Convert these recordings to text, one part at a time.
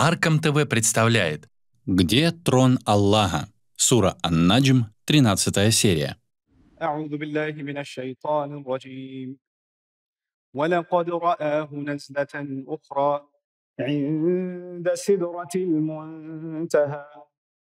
Аркам ТВ представляет «Где трон Аллаха?» Сура Ан-Наджм, 13 серия. ولقد رآه نزلة أخرى عند سدرة المنتهى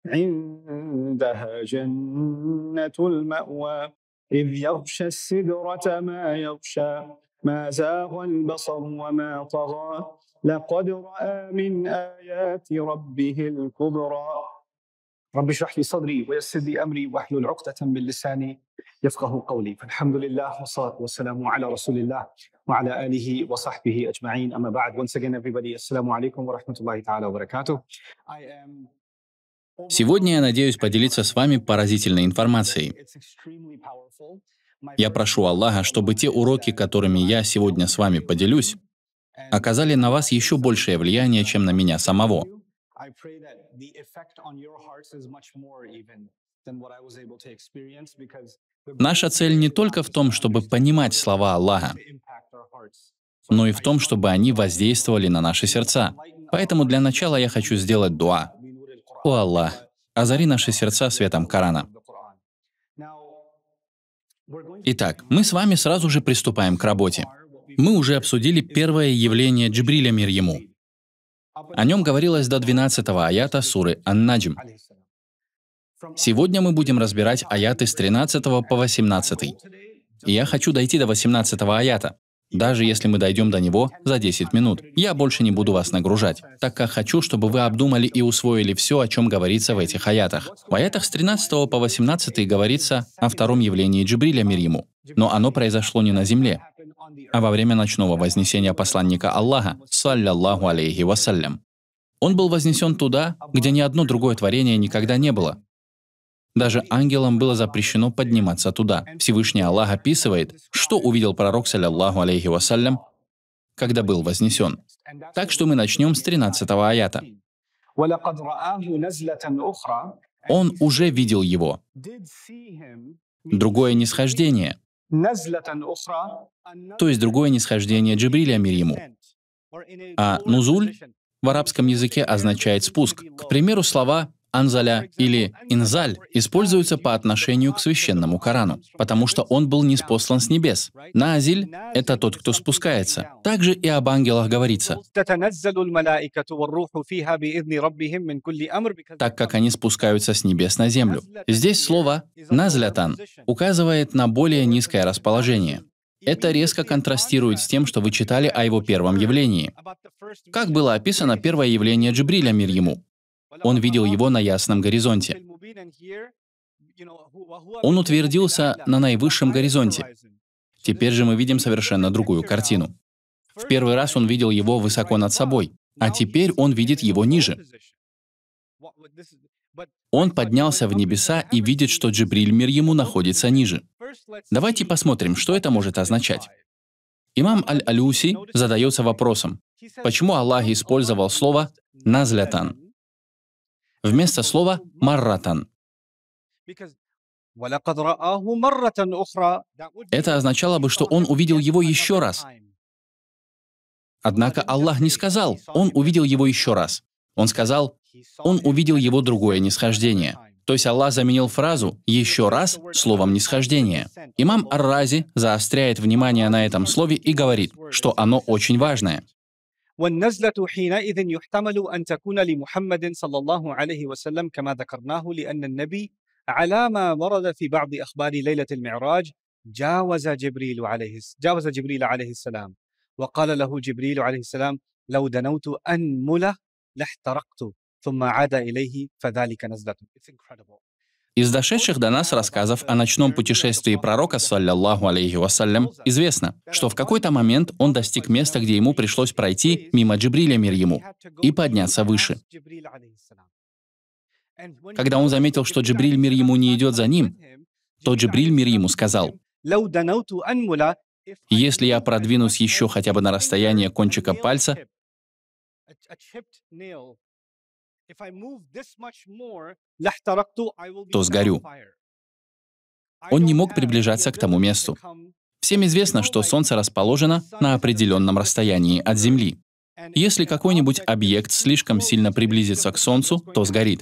عندها جنة المأوى إذ يغشى السدرة ما يغشى ما زاغ البصر وما طغى لقد رأى من آيات ربه الكبرى رب اشرح لي صدري ويسر لي أمري واحلل عقدة من لساني يفقه قولي فالحمد لله والصلاة والسلام على رسول الله وعلى آله وصحبه أجمعين أما بعد once again everybody السلام عليكم ورحمة الله تعالى وبركاته I am Сегодня я надеюсь поделиться с вами поразительной информацией. Я прошу Аллаха, чтобы те уроки, которыми я сегодня с вами поделюсь, оказали на вас еще большее влияние, чем на меня самого. Наша цель не только в том, чтобы понимать слова Аллаха, но и в том, чтобы они воздействовали на наши сердца. Поэтому для начала я хочу сделать дуа. О Аллах, озари наши сердца светом Корана. Итак, мы с вами сразу же приступаем к работе мы уже обсудили первое явление Джибриля мир ему. О нем говорилось до 12 аята суры Ан-Наджим. Сегодня мы будем разбирать аяты с 13 по 18. И я хочу дойти до 18 аята, даже если мы дойдем до него за 10 минут. Я больше не буду вас нагружать, так как хочу, чтобы вы обдумали и усвоили все, о чем говорится в этих аятах. В аятах с 13 по 18 говорится о втором явлении Джибриля мир ему. Но оно произошло не на земле а во время ночного вознесения посланника Аллаха, саллиллаху алейхи вассалям. Он был вознесен туда, где ни одно другое творение никогда не было. Даже ангелам было запрещено подниматься туда. Всевышний Аллах описывает, что увидел пророк, саллиллаху алейхи вассалям, когда был вознесен. Так что мы начнем с 13 аята. Он уже видел его. Другое нисхождение — то есть другое нисхождение Джибриля, мир ему. А «нузуль» в арабском языке означает «спуск». К примеру, слова Анзаля или Инзаль используются по отношению к священному Корану, потому что он был неспослан с небес. Назиль — это тот, кто спускается. Также и об ангелах говорится. Так как они спускаются с небес на землю. Здесь слово «назлятан» указывает на более низкое расположение. Это резко контрастирует с тем, что вы читали о его первом явлении. Как было описано первое явление Джибриля мир ему? Он видел его на ясном горизонте. Он утвердился на наивысшем горизонте. Теперь же мы видим совершенно другую картину. В первый раз он видел его высоко над собой, а теперь он видит его ниже. Он поднялся в небеса и видит, что Джибриль мир ему находится ниже. Давайте посмотрим, что это может означать. Имам Аль-Алюси задается вопросом, почему Аллах использовал слово «назлятан» вместо слова «марратан». Это означало бы, что он увидел его еще раз. Однако Аллах не сказал «он увидел его еще раз». Он сказал «он увидел его другое нисхождение». То есть Аллах заменил фразу «еще раз» словом «нисхождение». Имам Ар-Рази заостряет внимание на этом слове и говорит, что оно очень важное. والنزلة حينئذ يحتمل أن تكون لمحمد صلى الله عليه وسلم كما ذكرناه لأن النبي على ما ورد في بعض أخبار ليلة المعراج جاوز جبريل عليه جاوز جبريل عليه السلام وقال له جبريل عليه السلام لو دنوت أنمله لاحترقت ثم عاد إليه فذلك نزلة It's incredible. Из дошедших до нас рассказов о ночном путешествии пророка, саллиллаху алейхи вассалям, известно, что в какой-то момент он достиг места, где ему пришлось пройти мимо Джибриля мир ему и подняться выше. Когда он заметил, что Джибриль мир ему не идет за ним, то Джибриль мир ему сказал, «Если я продвинусь еще хотя бы на расстояние кончика пальца, то сгорю. Он не мог приближаться к тому месту. Всем известно, что Солнце расположено на определенном расстоянии от Земли. Если какой-нибудь объект слишком сильно приблизится к Солнцу, то сгорит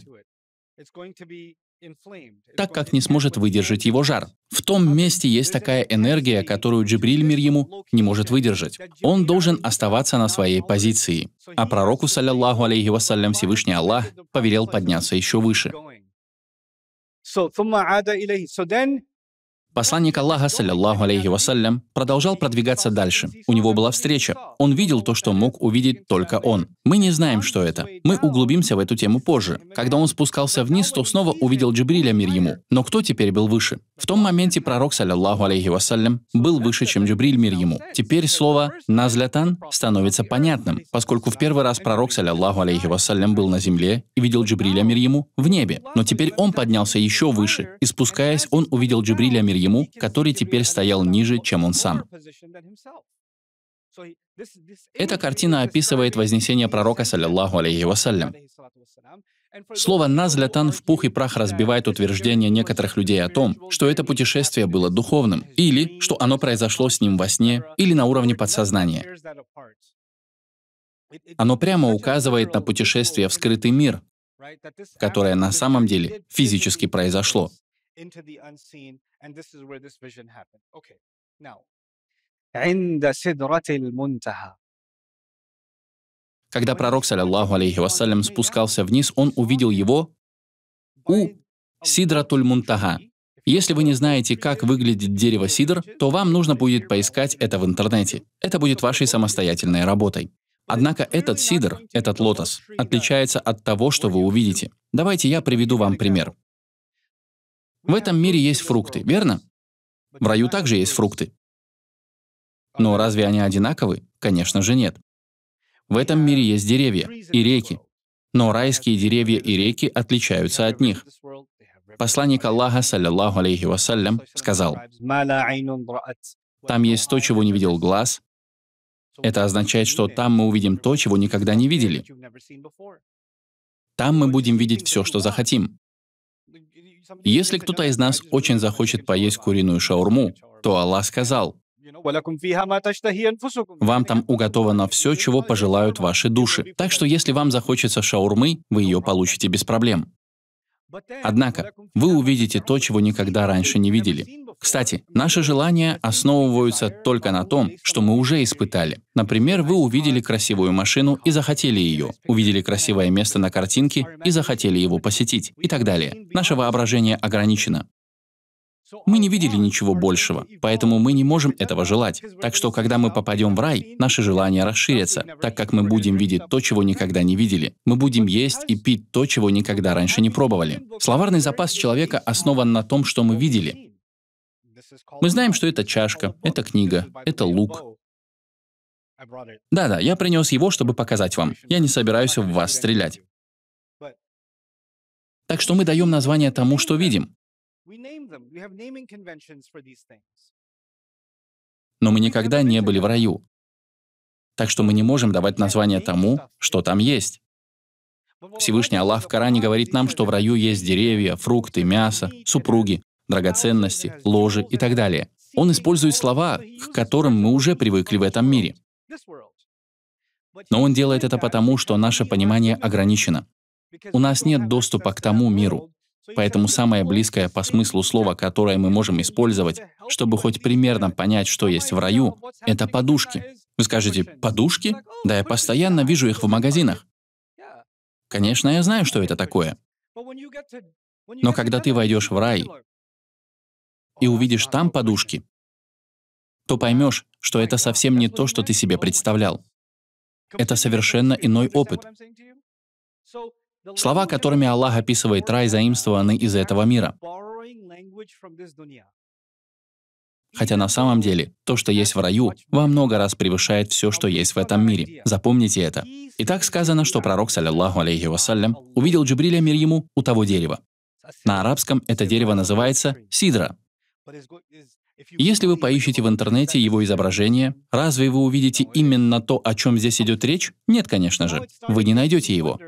так как не сможет выдержать его жар. В том месте есть такая энергия, которую Джибриль мир ему не может выдержать. Он должен оставаться на своей позиции. А пророку, саллиллаху алейхи вассалям, Всевышний Аллах повелел подняться еще выше. Посланник Аллаха, саллиллаху алейхи вассалям, продолжал продвигаться дальше. У него была встреча. Он видел то, что мог увидеть только он. Мы не знаем, что это. Мы углубимся в эту тему позже. Когда он спускался вниз, то снова увидел Джибриля мир ему. Но кто теперь был выше? В том моменте пророк, саллиллаху алейхи вассалям, был выше, чем Джибриль мир ему. Теперь слово «назлятан» становится понятным, поскольку в первый раз пророк, саллиллаху алейхи вассалям, был на земле и видел Джибриля мир ему в небе. Но теперь он поднялся еще выше, и спускаясь, он увидел Джибриля мир ему, который теперь стоял ниже, чем он сам. Эта картина описывает вознесение пророка, саллиллаху алейхи вассалям. Слово «назлятан» в пух и прах разбивает утверждение некоторых людей о том, что это путешествие было духовным, или что оно произошло с ним во сне, или на уровне подсознания. Оно прямо указывает на путешествие в скрытый мир, которое на самом деле физически произошло into the unseen. And this is where this vision happened. Okay, now. عند سدرة المنتهى Когда пророк, саллиллаху алейхи вассалям, спускался вниз, он увидел его у Сидратуль Мунтага. Если вы не знаете, как выглядит дерево сидр, то вам нужно будет поискать это в интернете. Это будет вашей самостоятельной работой. Однако этот сидр, этот лотос, отличается от того, что вы увидите. Давайте я приведу вам пример. В этом мире есть фрукты, верно? В раю также есть фрукты. Но разве они одинаковы? Конечно же нет. В этом мире есть деревья и реки. Но райские деревья и реки отличаются от них. Посланник Аллаха, саллиллаху алейхи вассалям, сказал, «Там есть то, чего не видел глаз». Это означает, что там мы увидим то, чего никогда не видели. Там мы будем видеть все, что захотим. Если кто-то из нас очень захочет поесть куриную шаурму, то Аллах сказал, вам там уготовано все, чего пожелают ваши души. Так что если вам захочется шаурмы, вы ее получите без проблем. Однако вы увидите то, чего никогда раньше не видели. Кстати, наши желания основываются только на том, что мы уже испытали. Например, вы увидели красивую машину и захотели ее, увидели красивое место на картинке и захотели его посетить, и так далее. Наше воображение ограничено. Мы не видели ничего большего, поэтому мы не можем этого желать. Так что, когда мы попадем в рай, наши желания расширятся, так как мы будем видеть то, чего никогда не видели. Мы будем есть и пить то, чего никогда раньше не пробовали. Словарный запас человека основан на том, что мы видели. Мы знаем, что это чашка, это книга, это лук, да-да, я принес его, чтобы показать вам. Я не собираюсь в вас стрелять. Так что мы даем название тому, что видим. We name them. We have naming conventions for these things. Но мы никогда не были в раю. Так что мы не можем давать название тому, что там есть. Всевышний Аллах в Коране говорит нам, что в раю есть деревья, фрукты, мясо, супруги, драгоценности, ложи и так далее. Он использует слова, к которым мы уже привыкли в этом мире. Но он делает это потому, что наше понимание ограничено. У нас нет доступа к тому миру. Поэтому самое близкое по смыслу слово, которое мы можем использовать, чтобы хоть примерно понять, что есть в раю, это подушки. Вы скажете, подушки? Да я постоянно вижу их в магазинах. Конечно, я знаю, что это такое. Но когда ты войдешь в рай и увидишь там подушки, то поймешь, что это совсем не то, что ты себе представлял. Это совершенно иной опыт. Слова, которыми Аллах описывает рай, заимствованы из этого мира. Хотя на самом деле, то, что есть в раю, во много раз превышает все, что есть в этом мире. Запомните это. И так сказано, что пророк, саллиллаху алейхи вассалям, увидел Джибриля мир ему у того дерева. На арабском это дерево называется сидра. Если вы поищете в интернете его изображение, разве вы увидите именно то, о чем здесь идет речь? Нет, конечно же. Вы не найдете его.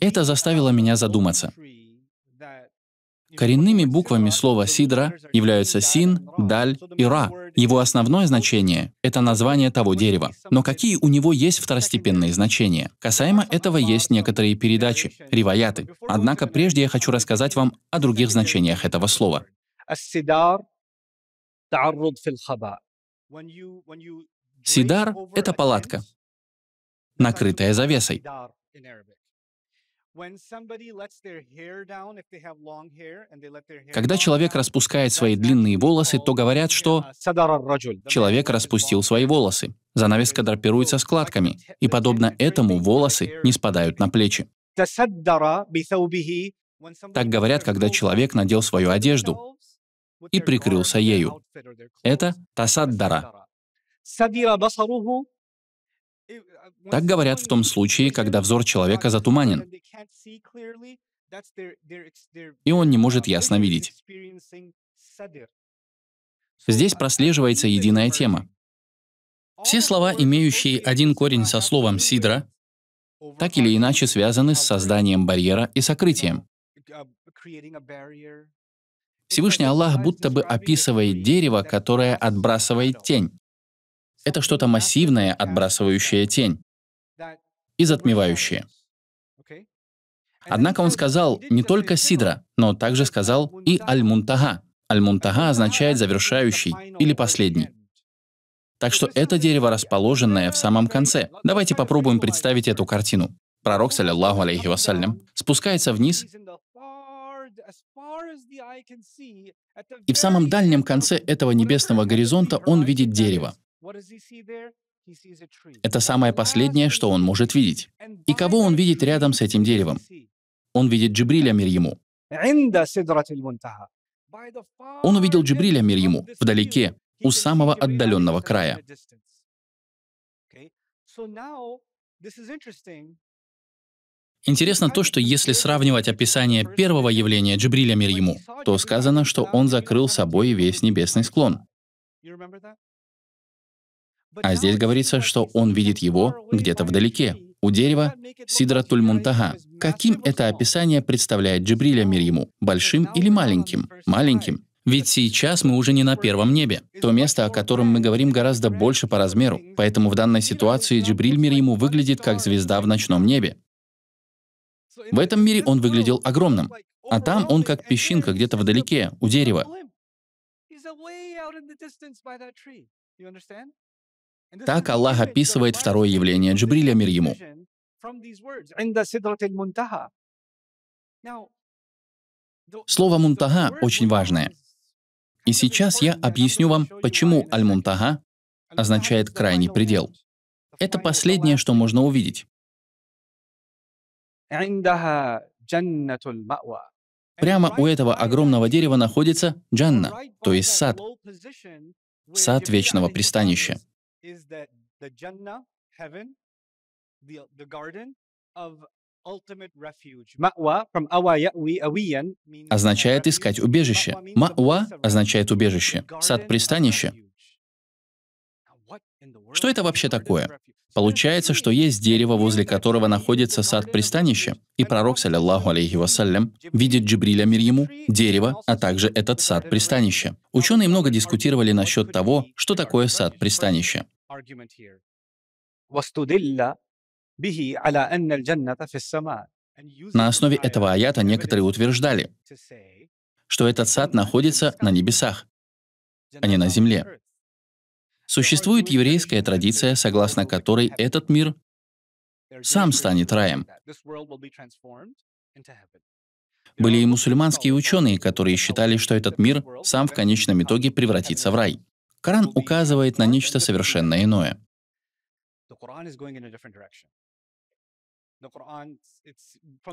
Это заставило меня задуматься. Коренными буквами слова «сидра» являются «син», «даль» и «ра». Его основное значение — это название того дерева. Но какие у него есть второстепенные значения? Касаемо этого есть некоторые передачи, риваяты. Однако прежде я хочу рассказать вам о других значениях этого слова. Сидар — это палатка, накрытая завесой. Когда человек распускает свои длинные волосы, то говорят, что uh, человек распустил свои волосы. Занавеска драпируется складками, и подобно этому волосы не спадают на плечи. Так говорят, когда человек надел свою одежду и прикрылся ею. Это тасаддара. Так говорят в том случае, когда взор человека затуманен, и он не может ясно видеть. Здесь прослеживается единая тема. Все слова, имеющие один корень со словом «сидра», так или иначе связаны с созданием барьера и сокрытием. Всевышний Аллах будто бы описывает дерево, которое отбрасывает тень это что-то массивное, отбрасывающее тень и затмевающее. Однако он сказал не только Сидра, но также сказал и Аль-Мунтага. Аль-Мунтага означает «завершающий» или «последний». Так что это дерево, расположенное в самом конце. Давайте попробуем представить эту картину. Пророк, саллиллаху алейхи вассалям, спускается вниз, и в самом дальнем конце этого небесного горизонта он видит дерево. Это самое последнее, что он может видеть. И кого он видит рядом с этим деревом? Он видит Джибриля мир ему. Он увидел Джибриля мир ему вдалеке, у самого отдаленного края. Интересно то, что если сравнивать описание первого явления Джибриля мир ему, то сказано, что он закрыл собой весь небесный склон. А здесь говорится, что он видит его где-то вдалеке, у дерева Сидра Тульмунтага. Каким это описание представляет Джибриля мир ему? Большим или маленьким? Маленьким. Ведь сейчас мы уже не на первом небе. То место, о котором мы говорим, гораздо больше по размеру. Поэтому в данной ситуации Джибриль мир ему выглядит как звезда в ночном небе. В этом мире он выглядел огромным. А там он как песчинка где-то вдалеке, у дерева. Так Аллах описывает второе явление Джибриля мир ему. Слово «мунтага» очень важное. И сейчас я объясню вам, почему «аль-мунтага» означает «крайний предел». Это последнее, что можно увидеть. Прямо у этого огромного дерева находится джанна, то есть сад, сад вечного пристанища is that the Jannah, heaven, the, the garden of ultimate refuge. Мa'wa from означает искать убежище. Мa'wa означает убежище, сад пристанище. Что это вообще такое? Получается, что есть дерево, возле которого находится сад пристанища, и пророк, саллиллаху алейхи вассалям, видит Джибриля мир ему, дерево, а также этот сад пристанища. Ученые много дискутировали насчет того, что такое сад пристанища. На основе этого аята некоторые утверждали, что этот сад находится на небесах, а не на земле. Существует еврейская традиция, согласно которой этот мир сам станет раем. Были и мусульманские ученые, которые считали, что этот мир сам в конечном итоге превратится в рай. Коран указывает на нечто совершенно иное.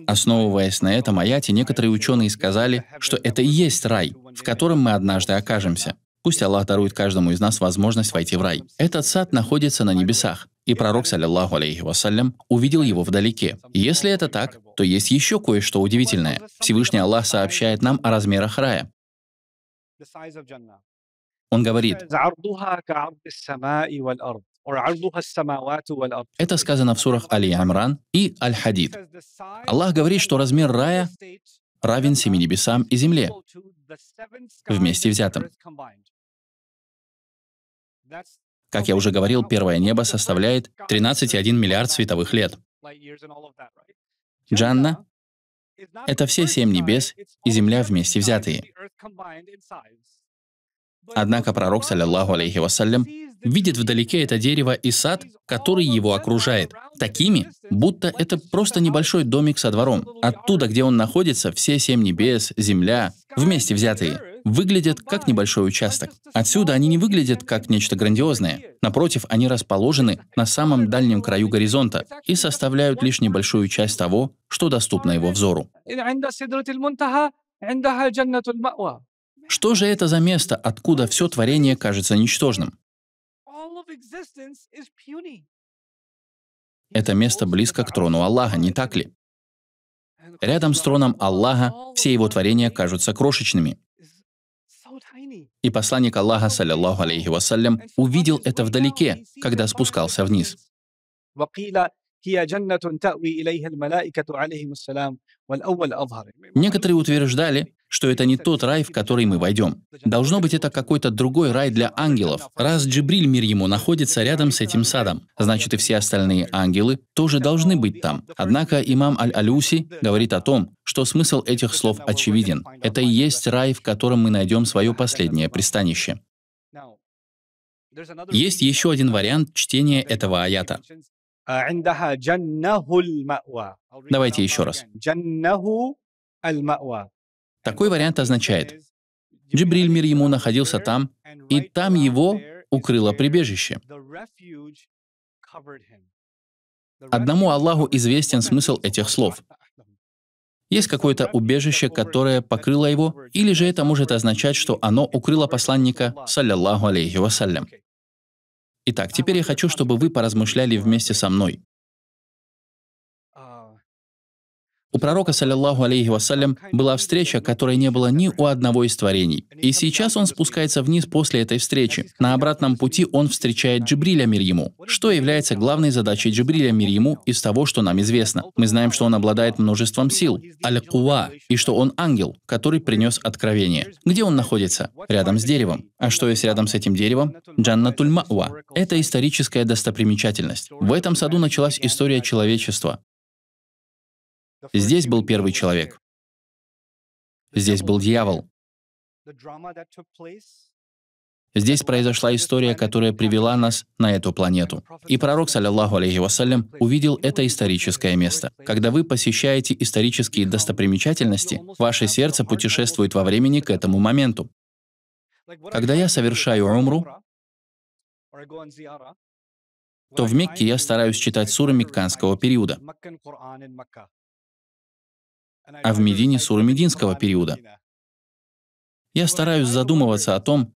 Основываясь на этом аяте, некоторые ученые сказали, что это и есть рай, в котором мы однажды окажемся. Пусть Аллах дарует каждому из нас возможность войти в рай. Этот сад находится на небесах, и пророк, саллиллаху алейхи вассалям, увидел его вдалеке. Если это так, то есть еще кое-что удивительное. Всевышний Аллах сообщает нам о размерах рая. Он говорит, это сказано в сурах Али Амран и Аль-Хадид. Аллах говорит, что размер рая равен семи небесам и земле вместе взятым. Как я уже говорил, первое небо составляет 13,1 миллиард световых лет. Джанна — это все семь небес и Земля вместе взятые. Однако пророк, саллиллаху алейхи вассалям, видит вдалеке это дерево и сад, который его окружает, такими, будто это просто небольшой домик со двором. Оттуда, где он находится, все семь небес, земля, вместе взятые выглядят как небольшой участок. Отсюда они не выглядят как нечто грандиозное. Напротив, они расположены на самом дальнем краю горизонта и составляют лишь небольшую часть того, что доступно его взору. Что же это за место, откуда все творение кажется ничтожным? Это место близко к трону Аллаха, не так ли? Рядом с троном Аллаха все его творения кажутся крошечными. И посланник Аллаха, саллиллаху алейхи вассалям, увидел это вдалеке, когда спускался вниз. Некоторые утверждали, что это не тот рай, в который мы войдем. Должно быть, это какой-то другой рай для ангелов, раз Джибриль, мир ему, находится рядом с этим садом. Значит, и все остальные ангелы тоже должны быть там. Однако имам Аль-Алюси говорит о том, что смысл этих слов очевиден. Это и есть рай, в котором мы найдем свое последнее пристанище. Есть еще один вариант чтения этого аята. Давайте еще раз. Такой вариант означает, Джибриль мир ему находился там, и там его укрыло прибежище. Одному Аллаху известен смысл этих слов. Есть какое-то убежище, которое покрыло его, или же это может означать, что оно укрыло посланника, саллиллаху алейхи вассалям. Итак, теперь я хочу, чтобы вы поразмышляли вместе со мной. У пророка, саллиллаху алейхи вассалям, была встреча, которой не было ни у одного из творений. И сейчас он спускается вниз после этой встречи. На обратном пути он встречает Джибриля мир ему, что является главной задачей Джибриля мир ему из того, что нам известно. Мы знаем, что он обладает множеством сил, аль-кува, и что он ангел, который принес откровение. Где он находится? Рядом с деревом. А что есть рядом с этим деревом? Джаннатуль Мауа. Это историческая достопримечательность. В этом саду началась история человечества. Здесь был первый человек. Здесь был дьявол. Здесь произошла история, которая привела нас на эту планету. И пророк, саллиллаху алейхи вассалям, увидел это историческое место. Когда вы посещаете исторические достопримечательности, ваше сердце путешествует во времени к этому моменту. Когда я совершаю умру, то в Мекке я стараюсь читать суры мекканского периода а в Медине Сурамединского периода. Я стараюсь задумываться о том,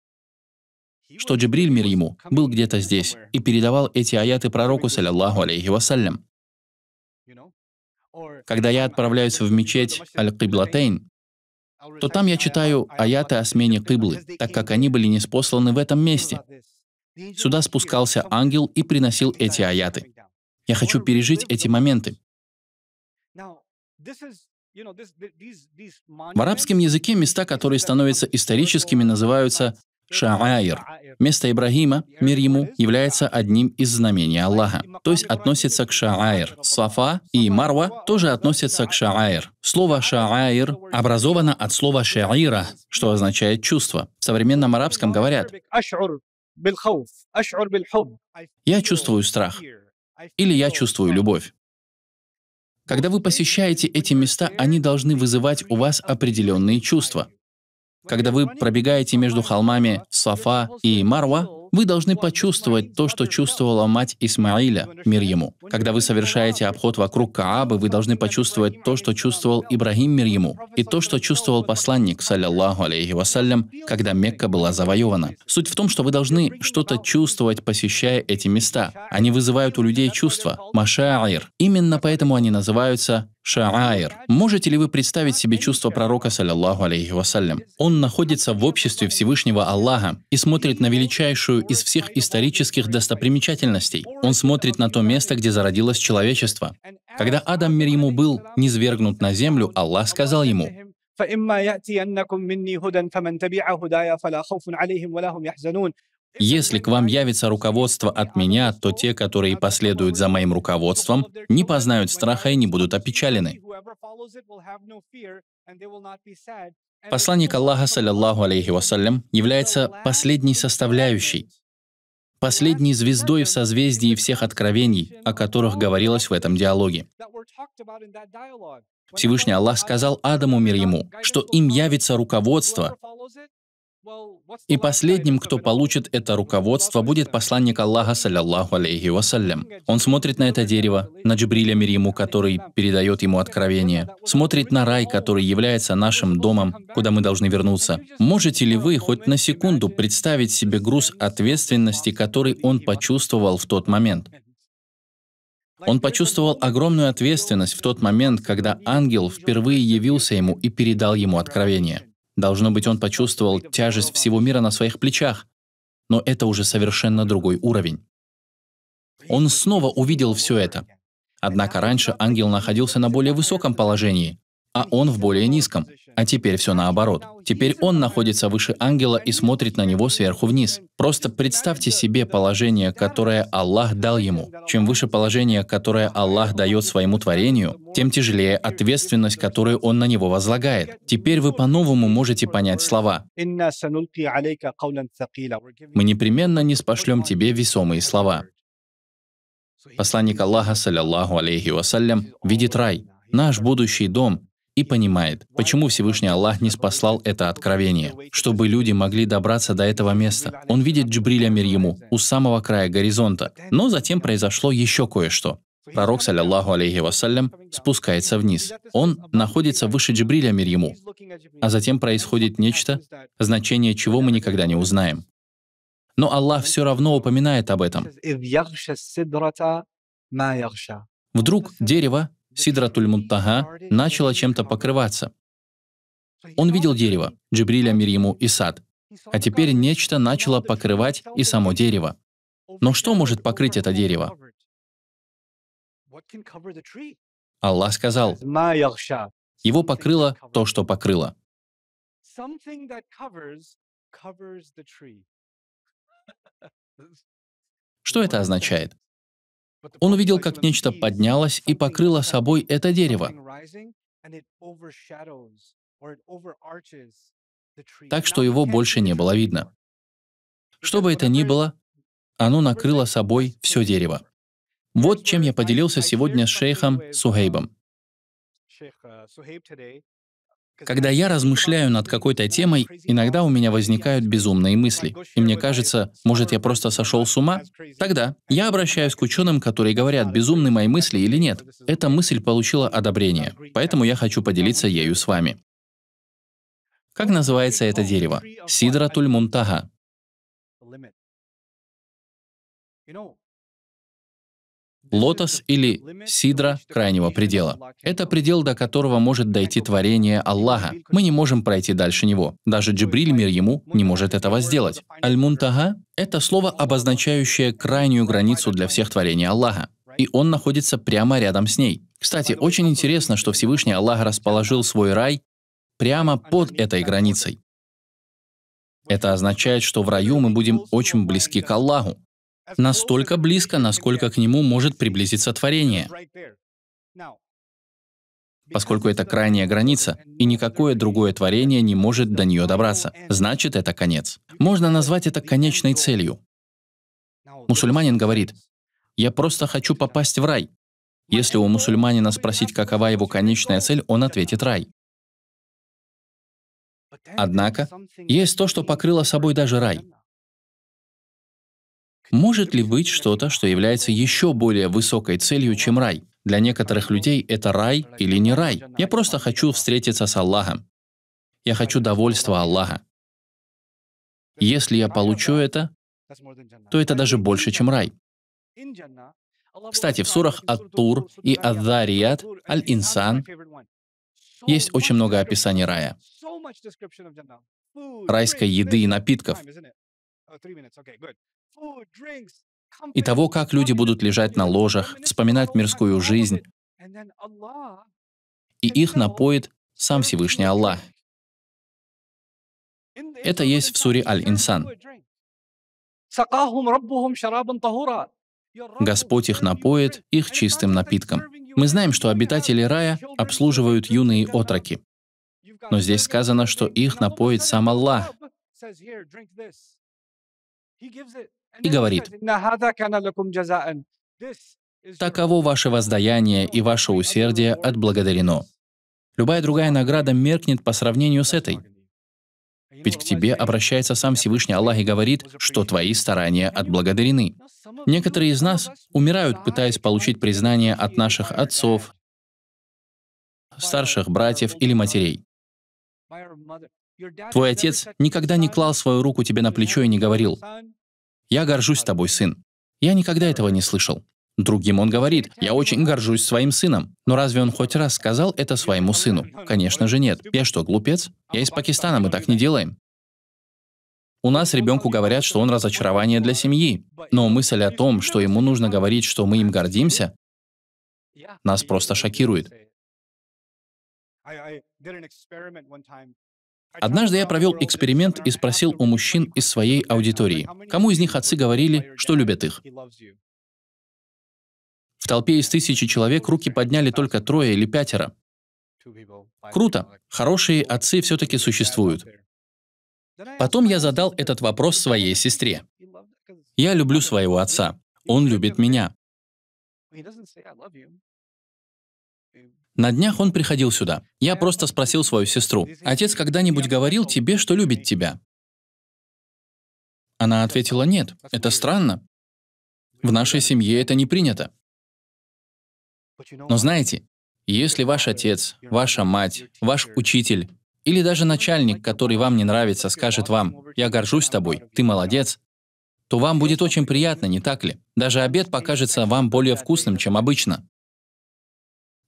что Джибриль, мир ему, был где-то здесь и передавал эти аяты пророку, саллиллаху алейхи вассалям. Когда я отправляюсь в мечеть Аль-Киблатейн, то там я читаю аяты о смене Киблы, так как они были неспосланы в этом месте. Сюда спускался ангел и приносил эти аяты. Я хочу пережить эти моменты. В арабском языке места, которые становятся историческими, называются Шааир. Место Ибрагима, мир ему, является одним из знамений Аллаха, то есть относится к Шааир. Сафа и Марва тоже относятся к Шааир. Слово Шааир образовано от слова Шаира, что означает чувство. В современном арабском говорят «Я чувствую страх» или «Я чувствую любовь». Когда вы посещаете эти места, они должны вызывать у вас определенные чувства. Когда вы пробегаете между холмами Сафа и Марва, вы должны почувствовать то, что чувствовала мать Исмаиля, мир ему. Когда вы совершаете обход вокруг Каабы, вы должны почувствовать то, что чувствовал Ибрагим, мир ему, и то, что чувствовал посланник, саллиллаху алейхи вассалям, когда Мекка была завоевана. Суть в том, что вы должны что-то чувствовать, посещая эти места. Они вызывают у людей чувства, машаир. Именно поэтому они называются Шааир. Можете ли вы представить себе чувство пророка, саллиллаху алейхи вассалям? Он находится в обществе Всевышнего Аллаха и смотрит на величайшую из всех исторических достопримечательностей. Он смотрит на то место, где зародилось человечество. Когда Адам, мир ему, был низвергнут на землю, Аллах сказал ему, فإما يأتينكم مني هدى فمن تبع هدايا فلا خوف عليهم ولا هم يحزنون если к вам явится руководство от меня, то те, которые последуют за моим руководством, не познают страха и не будут опечалены. Посланник Аллаха, саллиллаху алейхи вассалям, является последней составляющей, последней звездой в созвездии всех откровений, о которых говорилось в этом диалоге. Всевышний Аллах сказал Адаму мир ему, что им явится руководство, и последним, кто получит это руководство, будет посланник Аллаха, саллиллаху алейхи вассалям. Он смотрит на это дерево, на Джибриля мир ему, который передает ему откровение, смотрит на рай, который является нашим домом, куда мы должны вернуться. Можете ли вы хоть на секунду представить себе груз ответственности, который он почувствовал в тот момент? Он почувствовал огромную ответственность в тот момент, когда ангел впервые явился ему и передал ему откровение. Должно быть, он почувствовал тяжесть всего мира на своих плечах. Но это уже совершенно другой уровень. Он снова увидел все это. Однако раньше ангел находился на более высоком положении, а он в более низком. А теперь все наоборот. Теперь он находится выше ангела и смотрит на него сверху вниз. Просто представьте себе положение, которое Аллах дал ему. Чем выше положение, которое Аллах дает своему творению, тем тяжелее ответственность, которую он на него возлагает. Теперь вы по-новому можете понять слова. Мы непременно не спошлем тебе весомые слова. Посланник Аллаха, саллиллаху алейхи вассалям, видит рай, наш будущий дом, и понимает, почему Всевышний Аллах не спаслал это откровение, чтобы люди могли добраться до этого места. Он видит Джибриля мир ему у самого края горизонта. Но затем произошло еще кое-что. Пророк, саллиллаху алейхи вассалям, спускается вниз. Он находится выше Джибриля мир ему. А затем происходит нечто, значение чего мы никогда не узнаем. Но Аллах все равно упоминает об этом. Вдруг дерево Сидратуль-Мунтага, начало чем-то покрываться. Он видел дерево, Джибриля, мир ему, и сад. А теперь нечто начало покрывать и само дерево. Но что может покрыть это дерево? Аллах сказал, его покрыло то, что покрыло. Что это означает? Он увидел, как нечто поднялось и покрыло собой это дерево. Так что его больше не было видно. Что бы это ни было, оно накрыло собой все дерево. Вот чем я поделился сегодня с шейхом um, Сухейбом. Когда я размышляю над какой-то темой, иногда у меня возникают безумные мысли. И мне кажется, может, я просто сошел с ума? Тогда я обращаюсь к ученым, которые говорят, безумны мои мысли или нет. Эта мысль получила одобрение, поэтому я хочу поделиться ею с вами. Как называется это дерево? Сидра мунтага лотос или сидра крайнего предела. Это предел, до которого может дойти творение Аллаха. Мы не можем пройти дальше него. Даже Джибриль, мир ему, не может этого сделать. Аль-Мунтага — это слово, обозначающее крайнюю границу для всех творений Аллаха. И он находится прямо рядом с ней. Кстати, очень интересно, что Всевышний Аллах расположил свой рай прямо под этой границей. Это означает, что в раю мы будем очень близки к Аллаху настолько близко, насколько к нему может приблизиться творение. Поскольку это крайняя граница, и никакое другое творение не может до нее добраться, значит это конец. Можно назвать это конечной целью. Мусульманин говорит, «Я просто хочу попасть в рай». Если у мусульманина спросить, какова его конечная цель, он ответит «рай». Однако, есть то, что покрыло собой даже рай. Может ли быть что-то, что является еще более высокой целью, чем рай? Для некоторых людей это рай или не рай. Я просто хочу встретиться с Аллахом. Я хочу довольства Аллаха. Если я получу это, то это даже больше, чем рай. Кстати, в сурах Ат-Тур и Ад-Дарият, Аль-Инсан есть очень много описаний рая. Райской еды и напитков и того, как люди будут лежать на ложах, вспоминать мирскую жизнь, и их напоит сам Всевышний Аллах. Это есть в суре Аль-Инсан. Господь их напоит их чистым напитком. Мы знаем, что обитатели рая обслуживают юные отроки. Но здесь сказано, что их напоит сам Аллах. А и говорит, «Таково ваше воздаяние и ваше усердие отблагодарено». Любая другая награда меркнет по сравнению с этой. Ведь к тебе обращается сам Всевышний Аллах и говорит, что твои старания отблагодарены. Некоторые из нас умирают, пытаясь получить признание от наших отцов, старших братьев или матерей. Твой отец никогда не клал свою руку тебе на плечо и не говорил, «Я горжусь тобой, сын». Я никогда этого не слышал. Другим он говорит, я очень горжусь своим сыном. Но разве он хоть раз сказал это своему сыну? Конечно же нет. Я что, глупец? Я из Пакистана, мы так не делаем. У нас ребенку говорят, что он разочарование для семьи. Но мысль о том, что ему нужно говорить, что мы им гордимся, нас просто шокирует. Однажды я провел эксперимент и спросил у мужчин из своей аудитории, кому из них отцы говорили, что любят их. В толпе из тысячи человек руки подняли только трое или пятеро. Круто, хорошие отцы все-таки существуют. Потом я задал этот вопрос своей сестре. Я люблю своего отца, он любит меня. На днях он приходил сюда. Я просто спросил свою сестру, «Отец когда-нибудь говорил тебе, что любит тебя?» Она ответила, «Нет, это странно. В нашей семье это не принято». Но знаете, если ваш отец, ваша мать, ваш учитель или даже начальник, который вам не нравится, скажет вам «Я горжусь тобой, ты молодец», то вам будет очень приятно, не так ли? Даже обед покажется вам более вкусным, чем обычно.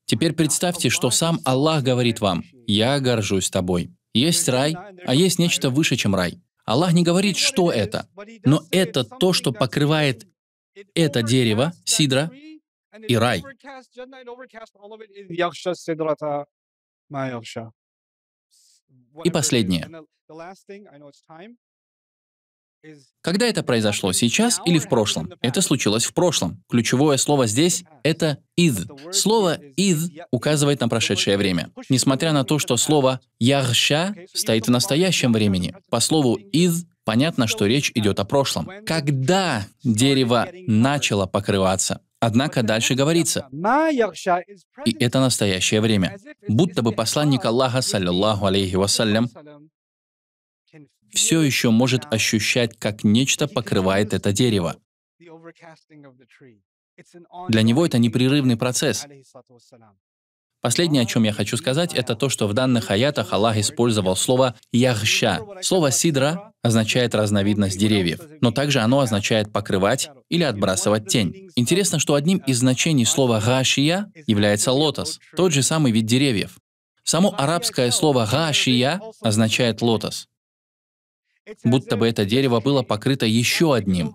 Теперь представьте, что сам Аллах говорит вам, «Я горжусь тобой». Есть рай, а есть нечто выше, чем рай. Аллах не говорит, что это, но это то, что покрывает это дерево, сидра, и рай. И последнее. Когда это произошло, сейчас или в прошлом? Это случилось в прошлом. Ключевое слово здесь — это «id». Слово «id» указывает на прошедшее время. Несмотря на то, что слово «ярша» стоит в настоящем времени, по слову «id» понятно, что речь идет о прошлом. Когда дерево начало покрываться? Однако дальше говорится, и это настоящее время. Будто бы посланник Аллаха, саллиллаху алейхи вассалям, все еще может ощущать, как нечто покрывает это дерево. Для него это непрерывный процесс. Последнее, о чем я хочу сказать, это то, что в данных аятах Аллах использовал слово «яхща». Слово «сидра» означает разновидность деревьев, но также оно означает «покрывать» или «отбрасывать тень». Интересно, что одним из значений слова «гашия» является лотос, тот же самый вид деревьев. Само арабское слово «гашия» означает «лотос» будто бы это дерево было покрыто еще одним.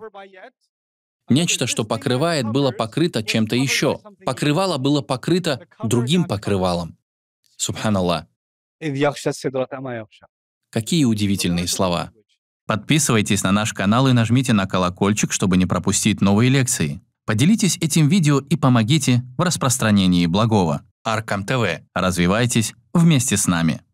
Нечто, что покрывает, было покрыто чем-то еще. Покрывало было покрыто другим покрывалом. Субханаллах. Какие удивительные слова. Подписывайтесь на наш канал и нажмите на колокольчик, чтобы не пропустить новые лекции. Поделитесь этим видео и помогите в распространении благого. Аркам ТВ. Развивайтесь вместе с нами.